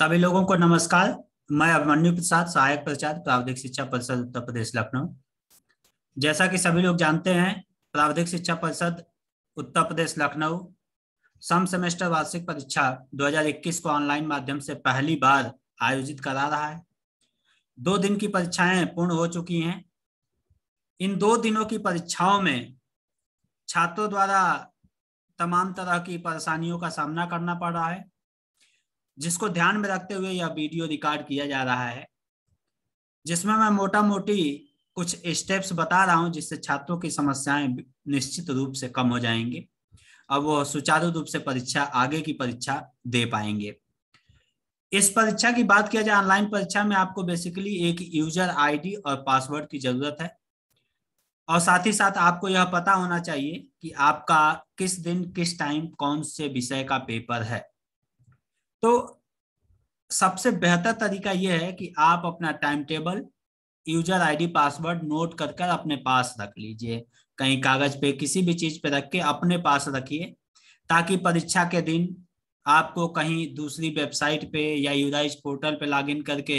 सभी लोगों को नमस्कार मैं अभिमन्यु प्रसाद सहायक प्रचार प्रावधिक शिक्षा परिषद उत्तर प्रदेश लखनऊ जैसा कि सभी लोग जानते हैं प्रावधिक शिक्षा परिषद उत्तर प्रदेश लखनऊ सम सेमेस्टर वार्षिक परीक्षा 2021 को ऑनलाइन माध्यम से पहली बार आयोजित करा रहा है दो दिन की परीक्षाएं पूर्ण हो चुकी हैं इन दो दिनों की परीक्षाओं में छात्रों द्वारा तमाम तरह की परेशानियों का सामना करना पड़ रहा है जिसको ध्यान में रखते हुए यह वीडियो रिकॉर्ड किया जा रहा है जिसमें मैं मोटा मोटी कुछ स्टेप्स बता रहा हूं जिससे छात्रों की समस्याएं निश्चित रूप से कम हो जाएंगे और वो सुचारू रूप से परीक्षा आगे की परीक्षा दे पाएंगे इस परीक्षा की बात किया जाए ऑनलाइन परीक्षा में आपको बेसिकली एक यूजर आईडी और पासवर्ड की जरूरत है और साथ ही साथ आपको यह पता होना चाहिए कि आपका किस दिन किस टाइम कौन से विषय का पेपर है तो सबसे बेहतर तरीका यह है कि आप अपना time table user ID password note कर कर अपने पास रख लीजिए कहीं कागज पे किसी भी चीज पे रख के अपने पास रखिए ताकि परीक्षा के दिन आपको कहीं दूसरी वेबसाइट पे या यूराइज पोर्टल पे लॉगिन करके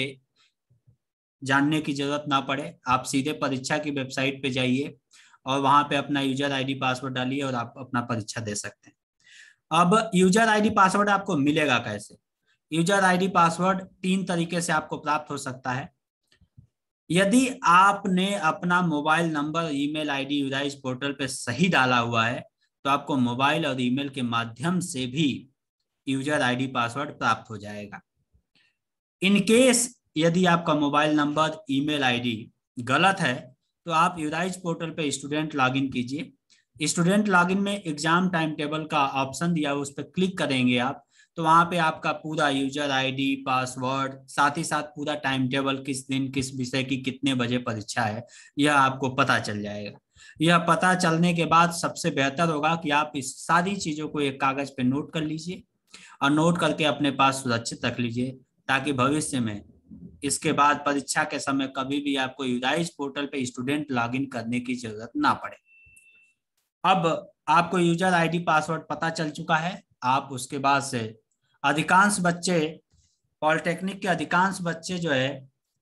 जानने की जरूरत ना पड़े आप सीधे परीक्षा की वेबसाइट पे जाइए और वहां पे अपना यूजर आईडी पासवर्ड डालिए और आप अपना परीक्षा दे सकते हैं अब यूजर आईडी पासवर्ड आपको मिलेगा कैसे यूजर आईडी पासवर्ड तीन तरीके से आपको प्राप्त हो सकता है यदि आपने अपना mobile number email ID UDISE portal पर सही डाला हुआ है तो आपको मोबाइल और ईमेल के माध्यम से भी यूजर आईडी पासवर्ड प्राप्त हो जाएगा इनकेस यदि आपका मोबाइल नंबर ईमेल आईडी गलत है तो आप यूराइज पोर्टल पर स्टूडेंट लॉगिन कीजिए स्टूडेंट लॉगिन में एग्जाम टाइम टेबल का ऑप्शन दिया है उस पर क्लिक करेंगे आप तो वहां पे आपका पूरा यूजर आईडी पासवर्ड साथ ही साथ पूरा टाइम टेबल किस दिन किस विषय की कितने बजे परीक्षा है यह आपको पता चल जाएगा यह पता चलने के बाद सबसे बेहतर होगा कि आप इस सारी चीजों को एक कागज पे नोट कर लीजिए और नोट करके अपने पास सुरक्षित रख लीजिए ताकि भविष्य में इसके बाद परीक्षा के समय कभी भी आपको यूदाइज पोर्टल पे स्टूडेंट लॉगिन करने की जरूरत ना पड़े अब आपको यूजर आईडी पासवर्ड पता चल चुका है आप उसके बाद से अधिकांश बच्चे पॉलिटेक्निक के अधिकांश बच्चे जो है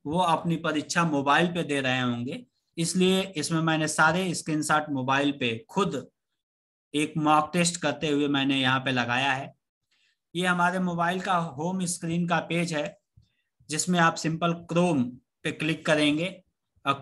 वो अपनी परीक्षा मोबाइल पे दे रहे होंगे इसलिए इसमें मैंने सारे स्क्रीनशॉट मोबाइल पे खुद एक मॉक टेस्ट करते हुए मैंने यहाँ पे लगाया है ये हमारे मोबाइल का होम स्क्रीन का पेज है जिसमें आप सिंपल क्रोम पे क्लिक करेंगे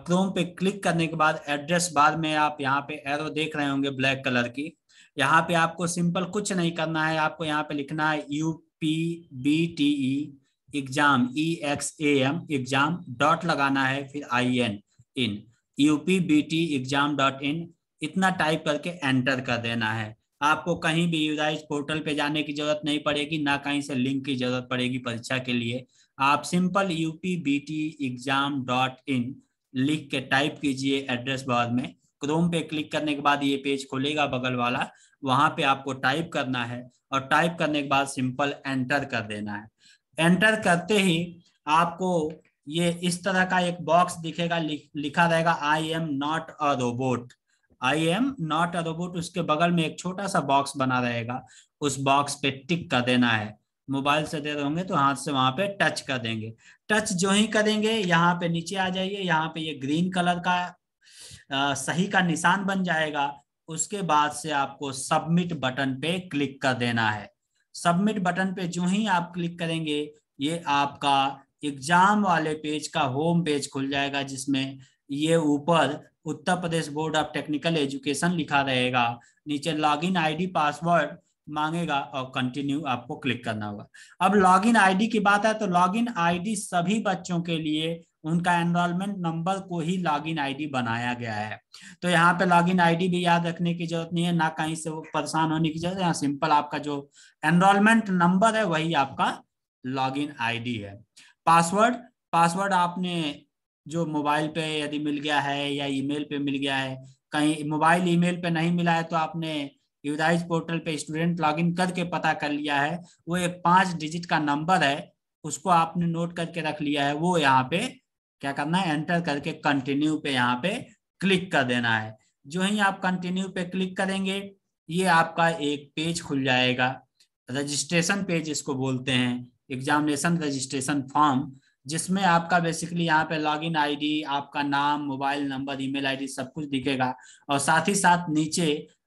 क्रोम पे क्लिक करने के बाद एड्रेस बार में आप यहाँ पे एरो देख रहे होंगे ब्लैक कलर की यहाँ पे आपको सिंपल कुछ नहीं करना है आपको यहाँ पे लिखना है U P B T E exam E X A M exam dot लगाना है फिर I N in U P B T exam dot in इतना टाइप करके एंटर कर देना है आपको कहीं भी यूजाइज पोर्टल पे जाने की जरूरत नहीं पड़ेगी ना कहीं से लिंक की जरूरत पड़ेगी परीक्षा के लिए आप simple U P B T exam dot in लिख के टाइप कीजिए एड्रेस बार में क्रोम पे क्लिक करने के बाद ये पेज खोलेगा बगल वाला वहां पे आपको टाइप करना है और टाइप करने के बाद सिंपल एंटर कर देना है एंटर करते ही आपको ये इस तरह का एक बॉक्स दिखेगा लिख, लिखा रहेगा I am not a robot I am not a robot उसके बगल में एक छोटा सा बॉक्स बना रहेगा उस बॉक्स पे टिक कर देना है मोबाइल से दे रहे होंगे तो हाथ से वहां पे टच कर देंगे टच जो ही करेंगे यहाँ पे नीचे आ जाइए यहाँ पे ये ग्रीन कलर का आ, सही का निशान बन जाएगा उसके बाद से आपको सबमिट बटन पे क्लिक कर देना है सबमिट बटन पे जो ही आप क्लिक करेंगे ये आपका एग्जाम वाले पेज का होम पेज खुल जाएगा जिसमें ये ऊपर Uttar Pradesh board of technical education लिखा रहेगा नीचे लॉगिन आईडी पासवर्ड मांगेगा और कंटिन्यू आपको क्लिक करना होगा अब लॉगिन आईडी की बात है तो लॉगिन आईडी सभी बच्चों के लिए उनका एनरोलमेंट नंबर को ही लॉगिन आईडी बनाया गया है तो यहाँ पे लॉगिन आईडी भी याद रखने की जरूरत नहीं है ना कहीं से वो परेशान होने की जरूरत है यहाँ सिंपल आपका जो एनरोलमेंट नंबर है वही आपका लॉगिन आईडी है पासवर्ड पासवर्ड आपने जो मोबाइल पे यदि मिल गया है या ईमेल पे मिल गया है कहीं मोबाइल ईमेल पे नहीं मिला है तो आपने यूदाइज पोर्टल पे स्टूडेंट लॉगिन करके पता कर लिया है वो एक पांच डिजिट का नंबर है उसको आपने नोट करके रख लिया है वो यहाँ पे क्या करना है एंटर करके कंटिन्यू पे यहाँ पे क्लिक कर देना है जो ही आप कंटिन्यू पे क्लिक करेंगे ये आपका एक पेज खुल जाएगा रजिस्ट्रेशन पेज इसको बोलते हैं एग्जामिनेशन रजिस्ट्रेशन फॉर्म जिसमें आपका बेसिकली यहाँ पे लॉगिन आईडी आपका नाम मोबाइल नंबर ईमेल आईडी सब कुछ दिखेगा और साथ ही साथ नीचे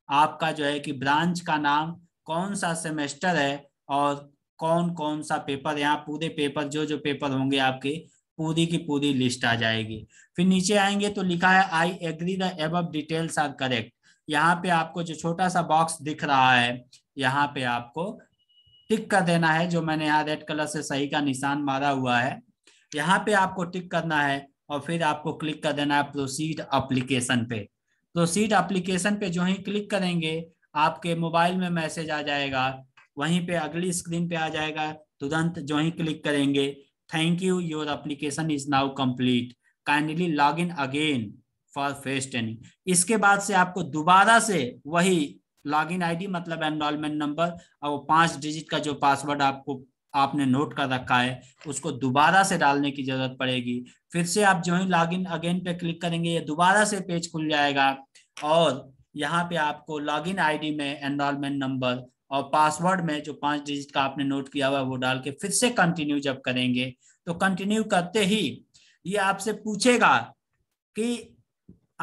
आपका जो है कि ब्रांच का नाम कौन सा सेमेस्टर है और कौन कौन सा पेपर यहाँ पूरे पेपर जो जो पेपर होंगे आपके पूरी की पूरी लिस्ट आ जाएगी फिर नीचे आएंगे तो लिखा है I agree the above details are correct यहाँ पे आपको जो छोटा सा बॉक्स दिख रहा है यहाँ पे आपको टिक कर देना है जो मैंने यहाँ रेड कलर से सही का निशान मारा हुआ है यहाँ पे आपको टिक करना है और फिर आपको क्लिक कर देना है प्रोसीड अप्लीकेशन पे तो सीट एप्लीकेशन पे जो ही क्लिक करेंगे आपके मोबाइल में मैसेज आ जाएगा वहीं पे अगली स्क्रीन पे आ जाएगा तुरंत जो ही क्लिक करेंगे thank you your application is now complete kindly log in again for face training इसके बाद से आपको दोबारा से वही लॉगिन आईडी मतलब एनरोलमेंट नंबर और पांच डिजिट का जो पासवर्ड आपको आपने नोट कर रखा है उसको दोबारा से डालने की जरूरत पड़ेगी फिर से आप जो ही लॉग इन अगेन पे क्लिक करेंगे ये दोबारा से पेज खुल जाएगा और यहाँ पे आपको लॉगिन आईडी में एनरोलमेंट नंबर और पासवर्ड में जो पांच डिजिट का आपने नोट किया हुआ है वो डाल के फिर से कंटिन्यू जब करेंगे तो कंटिन्यू करते ही ये आपसे पूछेगा कि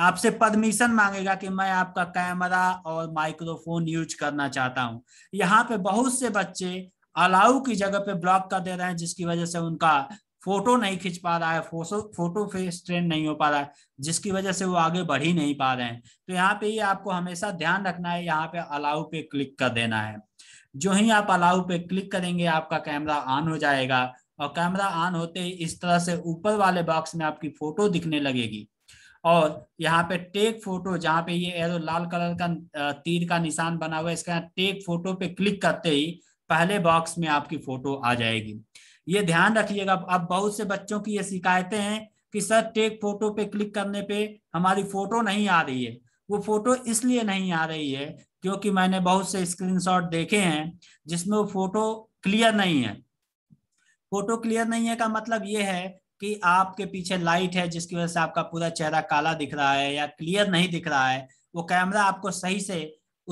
आपसे परमिशन मांगेगा कि मैं आपका कैमरा और माइक्रोफोन यूज करना चाहता हूँ यहाँ पे बहुत से बच्चे अलाउ की जगह पे ब्लॉक कर दे रहे हैं जिसकी वजह से उनका फोटो नहीं खींच पा रहा है फोटो फोटो फेस ट्रेन नहीं हो पा रहा है जिसकी वजह से वो आगे बढ़ ही नहीं पा रहे हैं तो यहाँ पे ये आपको हमेशा ध्यान रखना है यहाँ पे अलाउ पे क्लिक कर देना है जो ही आप अलाउ पे क्लिक करेंगे आपका कैमरा ऑन हो जाएगा और कैमरा ऑन होते ही इस तरह से ऊपर वाले बॉक्स में आपकी फोटो दिखने लगेगी और यहाँ पे टेक फोटो जहाँ पे ये एरो लाल कलर का तीर का निशान बना हुआ है इसका टेक फोटो पे क्लिक करते ही पहले बॉक्स में आपकी फोटो आ जाएगी ये ध्यान रखिएगा अब बहुत से बच्चों की ये शिकायतें हैं कि सर टेक फोटो पे क्लिक करने पे हमारी फोटो नहीं आ रही है वो फोटो इसलिए नहीं आ रही है क्योंकि मैंने बहुत से स्क्रीनशॉट देखे हैं जिसमें वो फोटो क्लियर नहीं है फोटो क्लियर नहीं है का मतलब ये है कि आपके पीछे लाइट है जिसकी वजह से आपका पूरा चेहरा काला दिख रहा है या क्लियर नहीं दिख रहा है वो कैमरा आपको सही से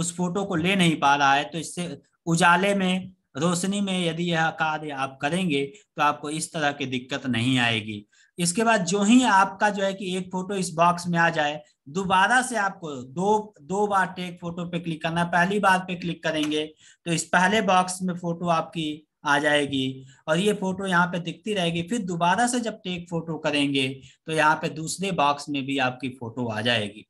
उस फोटो को ले नहीं पा रहा है तो इससे उजाले में रोशनी में यदि यह कार्य आप करेंगे तो आपको इस तरह की दिक्कत नहीं आएगी इसके बाद जो ही आपका जो है कि एक फोटो इस बॉक्स में आ जाए दोबारा से आपको दो दो बार टेक फोटो पे क्लिक करना पहली बार पे क्लिक करेंगे तो इस पहले बॉक्स में फोटो आपकी आ जाएगी और ये फोटो यहाँ पे दिखती रहेगी फिर दोबारा से जब टेक फोटो करेंगे तो यहाँ पे दूसरे बॉक्स में भी आपकी फोटो आ जाएगी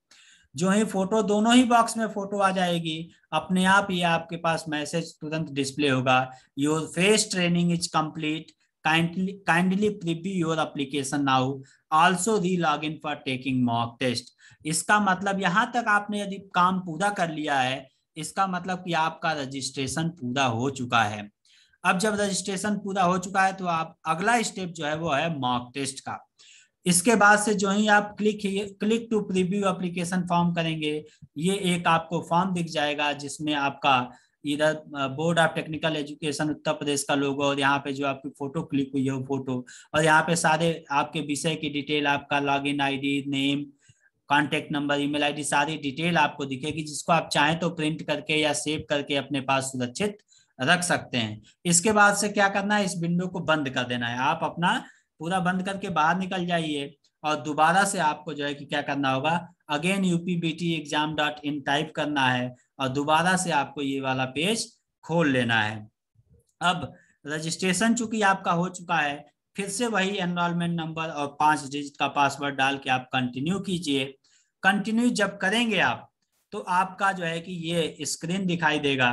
जो ही फोटो दोनों ही बॉक्स में फोटो आ जाएगी अपने आप ही आपके पास मैसेज तुरंत डिस्प्ले होगा your face training is complete kindly preview your your now now re log in for taking mock test इसका मतलब यहाँ तक आपने यदि काम पूरा कर लिया है इसका मतलब कि आपका रजिस्ट्रेशन पूरा हो चुका है अब जब रजिस्ट्रेशन पूरा हो चुका है तो आप अगला स्टेप जो है वो है मॉक टेस्ट का इसके बाद से जो ही आप click click to preview application form करेंगे ये एक आपको फॉर्म दिख जाएगा जिसमें आपका इधर board of technical education Uttar Pradesh का लोगो और यहाँ पे जो आपकी फोटो क्लिक हुई है फोटो और यहाँ पे सारे आपके विषय की डिटेल आपका log in I name contact number email ID सारी डिटेल आपको दिखेगी जिसको आप चाहें तो प्रिंट करके या सेव करके अपने पास सुरक्षित रख सकते हैं इसके बाद से क्या करना है इस विंडो को बंद कर देना है आप अपना पूरा बंद करके बाहर निकल जाइए और दोबारा से आपको जो है कि क्या करना होगा again UP B T exam dot in type करना है और दोबारा से आपको ये वाला पेज खोल लेना है अब रजिस्ट्रेशन चूंकि आपका हो चुका है फिर से वही एनरोलमेंट नंबर और पांच डिजिट का पासवर्ड डाल के आप कंटिन्यू कीजिए कंटिन्यू जब करेंगे आप तो आपका जो है कि ये स्क्रीन दिखाई देगा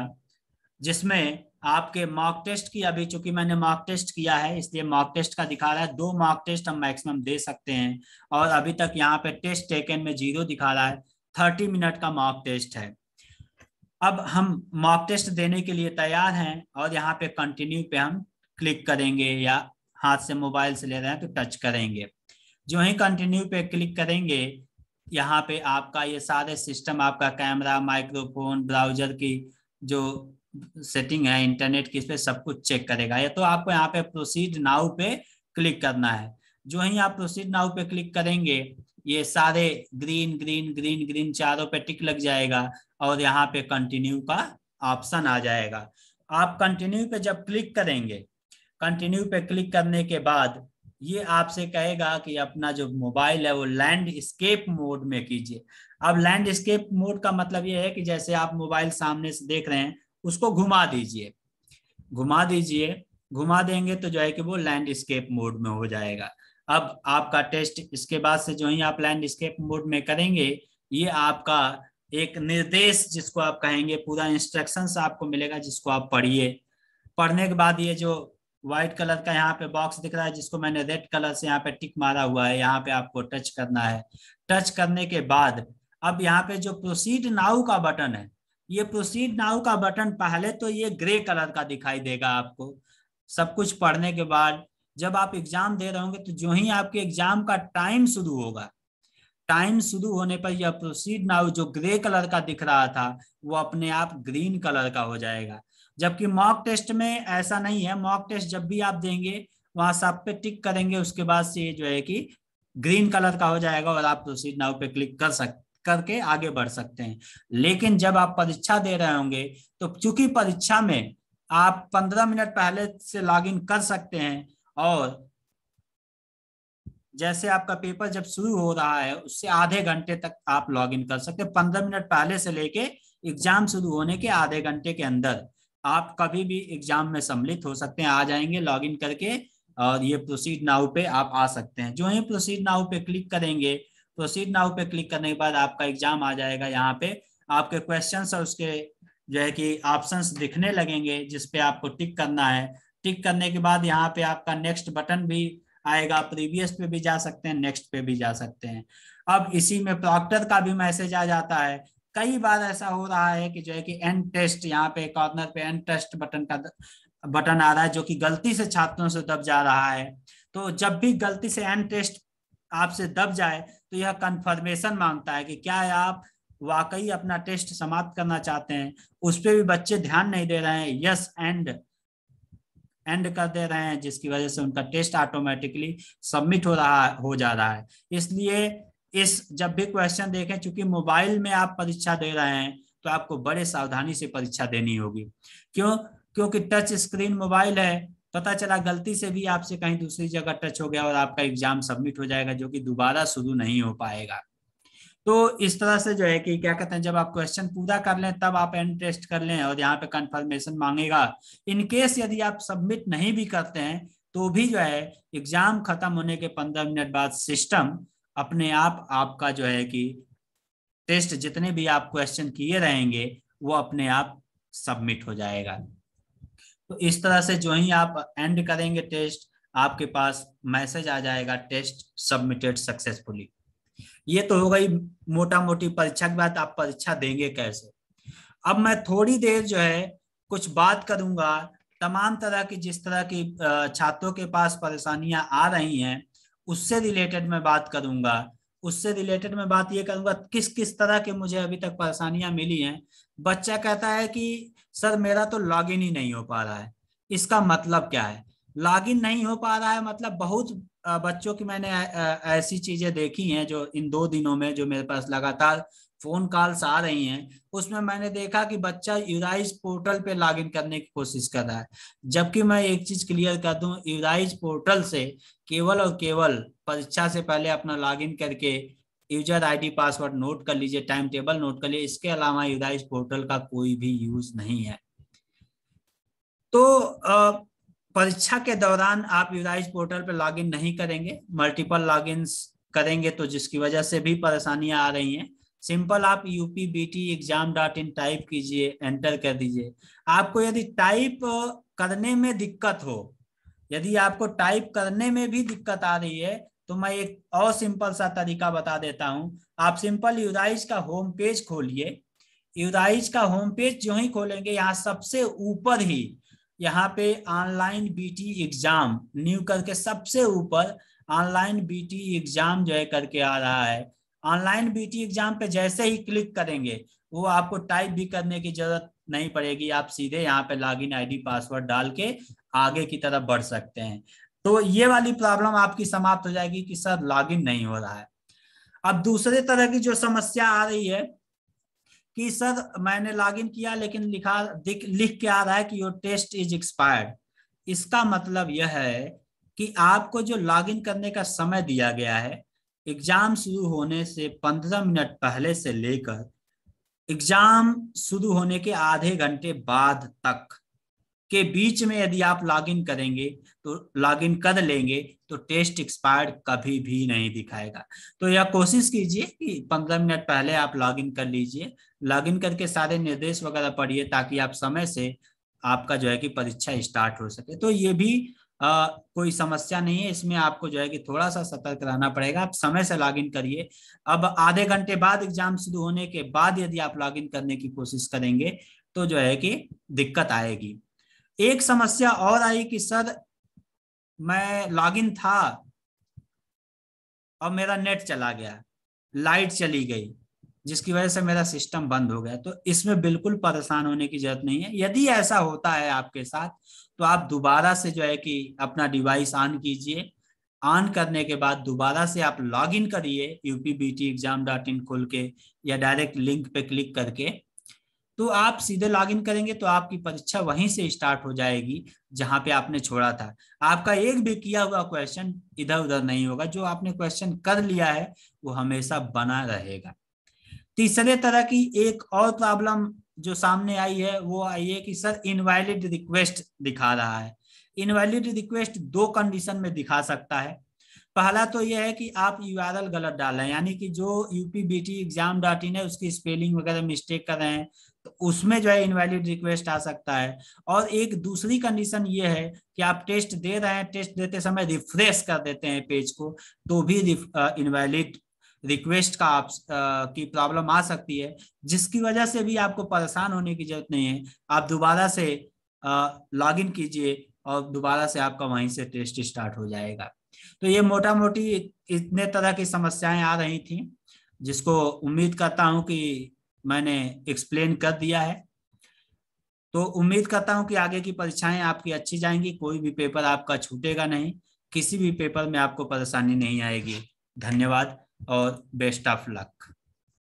जिसमें आपके मॉक टेस्ट की अभी चूंकि मैंने मॉक टेस्ट किया है इसलिए मॉक टेस्ट का दिखा रहा है दो मॉक टेस्ट हम मैक्सिमम दे सकते हैं और अभी तक यहाँ पे टेस्ट टेकन में जीरो दिखा रहा है थर्टी मिनट का मॉक टेस्ट है अब हम मॉक टेस्ट देने के लिए तैयार हैं और यहाँ पे कंटिन्यू पे हम क्लिक करेंगे या हाथ से मोबाइल से ले रहे हैं तो टच करेंगे जो ही कंटिन्यू पे क्लिक करेंगे यहाँ पे आपका ये सारे सिस्टम आपका कैमरा माइक्रोफोन ब्राउजर की जो सेटिंग है इंटरनेट किस पे सब कुछ चेक करेगा या तो आपको यहाँ पे प्रोसीड नाउ पे क्लिक करना है जो ही आप प्रोसीड नाउ पे क्लिक करेंगे ये सारे ग्रीन ग्रीन ग्रीन ग्रीन चारों पे टिक लग जाएगा और यहाँ पे कंटिन्यू का ऑप्शन आ जाएगा आप कंटिन्यू पे जब क्लिक करेंगे कंटिन्यू पे क्लिक करने के बाद ये आपसे कहेगा कि अपना जो मोबाइल है वो लैंडस्केप मोड में कीजिए अब लैंडस्केप मोड का मतलब ये है कि जैसे आप मोबाइल सामने से देख रहे हैं उसको घुमा दीजिए घुमा दीजिए घुमा देंगे तो जो है कि वो लैंडस्केप मोड में हो जाएगा अब आपका टेस्ट इसके बाद से जो ही आप लैंडस्केप मोड में करेंगे ये आपका एक निर्देश जिसको आप कहेंगे पूरा इंस्ट्रक्शन आपको मिलेगा जिसको आप पढ़िए पढ़ने के बाद ये जो व्हाइट कलर का यहाँ पे बॉक्स दिख रहा है जिसको मैंने रेड कलर से यहाँ पे टिक मारा हुआ है यहाँ पे आपको टच करना है टच करने के बाद अब यहाँ पे जो प्रोसीड नाउ का बटन है ये प्रोसीड नाउ का बटन पहले तो ये ग्रे कलर का दिखाई देगा आपको सब कुछ पढ़ने के बाद जब आप एग्जाम दे रहे होंगे तो जो ही आपके एग्जाम का टाइम शुरू होगा टाइम शुरू होने पर यह प्रोसीड नाउ जो ग्रे कलर का दिख रहा था वो अपने आप ग्रीन कलर का हो जाएगा जबकि मॉक टेस्ट में ऐसा नहीं है मॉक टेस्ट जब भी आप देंगे वहां सब पे टिक करेंगे उसके बाद से ये जो है कि ग्रीन कलर का हो जाएगा और आप प्रोसीड नाउ पे क्लिक कर सकते करके आगे बढ़ सकते हैं लेकिन जब आप परीक्षा दे रहे होंगे तो चूंकि परीक्षा में आप पंद्रह मिनट पहले से लॉगिन कर सकते हैं और जैसे आपका पेपर जब शुरू हो रहा है उससे आधे घंटे तक आप लॉगिन कर सकते हैं पंद्रह मिनट पहले से लेके एग्जाम शुरू होने के आधे घंटे के अंदर आप कभी भी एग्जाम में सम्मिलित हो सकते हैं आ जाएंगे लॉगिन करके और ये प्रोसीड नाउ पे आप आ सकते हैं जो ही प्रोसीड नाउ पे क्लिक करेंगे प्रोसीड तो नाउ पे क्लिक करने के बाद आपका एग्जाम आ जाएगा यहाँ पे आपके क्वेश्चन और उसके जो है कि ऑप्शंस दिखने लगेंगे जिसपे आपको टिक करना है टिक करने के बाद यहाँ पे आपका नेक्स्ट बटन भी आएगा प्रीवियस पे भी जा सकते हैं नेक्स्ट पे भी जा सकते हैं अब इसी में प्रॉक्टर का भी मैसेज आ जाता है कई बार ऐसा हो रहा है कि जो है कि एंड टेस्ट यहाँ पे कॉर्नर पे एंड टेस्ट बटन का बटन आ रहा है जो कि गलती से छात्रों से दब जा रहा है तो जब भी गलती से एंड टेस्ट आपसे दब जाए तो यह कंफर्मेशन मांगता है कि क्या आप वाकई अपना टेस्ट समाप्त करना चाहते हैं उस पर भी बच्चे ध्यान नहीं दे रहे हैं यस एंड एंड कर दे रहे हैं जिसकी वजह से उनका टेस्ट ऑटोमेटिकली सबमिट हो रहा हो जा रहा है इसलिए इस जब भी क्वेश्चन देखें चूंकि मोबाइल में आप परीक्षा दे रहे हैं तो आपको बड़े सावधानी से परीक्षा देनी होगी क्यों क्योंकि टच स्क्रीन मोबाइल है पता चला गलती से भी आपसे कहीं दूसरी जगह टच हो गया और आपका एग्जाम सबमिट हो जाएगा जो कि दोबारा शुरू नहीं हो पाएगा तो इस तरह से जो है कि क्या कहते हैं जब आप क्वेश्चन पूरा कर लें तब आप एंड टेस्ट कर लें और यहाँ पे कंफर्मेशन मांगेगा इन केस यदि आप सबमिट नहीं भी करते हैं तो भी जो है एग्जाम खत्म होने के पंद्रह मिनट बाद सिस्टम अपने आप आपका जो है कि टेस्ट जितने भी आप क्वेश्चन किए रहेंगे वो अपने आप सबमिट हो जाएगा तो इस तरह से जो ही आप एंड करेंगे टेस्ट आपके पास मैसेज आ जाएगा टेस्ट सबमिटेड सक्सेसफुली ये तो हो गई मोटा मोटी परीक्षा के बाद आप परीक्षा देंगे कैसे अब मैं थोड़ी देर जो है कुछ बात करूंगा तमाम तरह की जिस तरह की छात्रों के पास परेशानियां आ रही हैं उससे रिलेटेड मैं बात करूंगा उससे रिलेटेड मैं बात ये करूंगा किस किस तरह के मुझे अभी तक परेशानियां मिली हैं बच्चा कहता है कि सर मेरा तो लॉगिन ही नहीं हो पा रहा है इसका मतलब क्या है लॉगिन नहीं हो पा रहा है मतलब बहुत बच्चों की मैंने ऐसी चीजें देखी हैं जो इन दो दिनों में जो मेरे पास लगातार फोन कॉल्स आ रही हैं उसमें मैंने देखा कि बच्चा यूराइज पोर्टल पे लॉगिन करने की कोशिश कर रहा है जबकि मैं एक चीज क्लियर कर दूं यूराइज पोर्टल से केवल और केवल परीक्षा से पहले अपना लॉगिन करके यूजर आईडी पासवर्ड नोट कर लीजिए टाइम टेबल नोट कर लीजिए इसके अलावा यूदाइस पोर्टल का कोई भी यूज नहीं है तो परीक्षा के दौरान आप यूदाइस पोर्टल पर लॉगिन नहीं करेंगे मल्टीपल लॉगिन करेंगे तो जिसकी वजह से भी परेशानियां आ रही हैं सिंपल आप UP B T exam dot in type कीजिए एंटर कर दीजिए आपको यदि टाइप करने में दिक्कत हो यदि आपको टाइप करने में भी दिक्कत आ रही है तो मैं एक और सिंपल सा तरीका बता देता हूँ आप सिंपल युदाइज का होम पेज खोलिए युदाइज का होम पेज जो ही खोलेंगे यहाँ सबसे ऊपर ही यहाँ पे ऑनलाइन बीटी एग्जाम न्यू करके सबसे ऊपर ऑनलाइन बीटी एग्जाम जो है करके आ रहा है ऑनलाइन बीटी एग्जाम पे जैसे ही क्लिक करेंगे वो आपको टाइप भी करने की जरूरत नहीं पड़ेगी आप सीधे यहाँ पे लॉगिन आईडी पासवर्ड डाल के आगे की तरफ बढ़ सकते हैं तो ये वाली प्रॉब्लम आपकी समाप्त हो जाएगी कि सर लॉगिन नहीं हो रहा है अब दूसरे तरह की जो समस्या आ रही है कि सर मैंने लॉगिन किया लेकिन लिखा लिख के आ रहा है कि योर टेस्ट इज एक्सपायर्ड इसका मतलब यह है कि आपको जो लॉगिन करने का समय दिया गया है एग्जाम शुरू होने से पंद्रह मिनट पहले से लेकर एग्जाम शुरू होने के आधे घंटे बाद तक के बीच में यदि आप लॉगिन करेंगे तो लॉगिन कर लेंगे तो टेस्ट एक्सपायर्ड कभी भी नहीं दिखाएगा तो यह कोशिश कीजिए कि पंद्रह मिनट पहले आप लॉगिन कर लीजिए लॉगिन करके सारे निर्देश वगैरह पढ़िए ताकि आप समय से आपका जो है कि परीक्षा स्टार्ट हो सके तो ये भी आ, कोई समस्या नहीं है इसमें आपको जो है कि थोड़ा सा सतर्क रहना पड़ेगा आप समय से लॉगिन करिए अब आधे घंटे बाद एग्जाम शुरू होने के बाद यदि आप लॉगिन करने की कोशिश करेंगे तो जो है कि दिक्कत आएगी एक समस्या और आई कि सर मैं लॉगिन था और मेरा नेट चला गया लाइट चली गई जिसकी वजह से मेरा सिस्टम बंद हो गया तो इसमें बिल्कुल परेशान होने की जरूरत नहीं है यदि ऐसा होता है आपके साथ तो आप दोबारा से जो है कि अपना डिवाइस ऑन कीजिए ऑन करने के बाद दोबारा से आप लॉग इन करिए UP B T exam dot in खोल के या डायरेक्ट लिंक पे क्लिक करके तो आप सीधे लॉग इन करेंगे तो आपकी परीक्षा वहीं से स्टार्ट हो जाएगी जहां पे आपने छोड़ा था आपका एक भी किया हुआ क्वेश्चन इधर उधर नहीं होगा जो आपने क्वेश्चन कर लिया है वो हमेशा बना रहेगा तीसरे तरह की एक और प्रॉब्लम जो सामने आई है वो आई है कि सर इनवैलिड रिक्वेस्ट दिखा रहा है इनवैलिड रिक्वेस्ट दो कंडीशन में दिखा सकता है पहला तो यह है कि आप यू आर एल गलत डाल रहे हैं यानी कि जो UP B T exam dot in है उसकी स्पेलिंग वगैरह मिस्टेक कर रहे हैं तो उसमें जो है इनवैलिड रिक्वेस्ट आ सकता है और एक दूसरी कंडीशन ये है कि आप टेस्ट दे रहे हैं टेस्ट देते समय रिफ्रेश कर देते हैं पेज को तो भी इनवैलिड रिक्वेस्ट का आप आ, की प्रॉब्लम आ सकती है जिसकी वजह से भी आपको परेशान होने की जरूरत नहीं है आप दोबारा से लॉगिन कीजिए और दोबारा से आपका वहीं से टेस्ट स्टार्ट हो जाएगा तो ये मोटा मोटी इतने तरह की समस्याएं आ रही थी जिसको उम्मीद करता हूं कि मैंने एक्सप्लेन कर दिया है तो उम्मीद करता हूं कि आगे की परीक्षाएं आपकी अच्छी जाएंगी कोई भी पेपर आपका छूटेगा नहीं किसी भी पेपर में आपको परेशानी नहीं आएगी धन्यवाद और बेस्ट ऑफ लक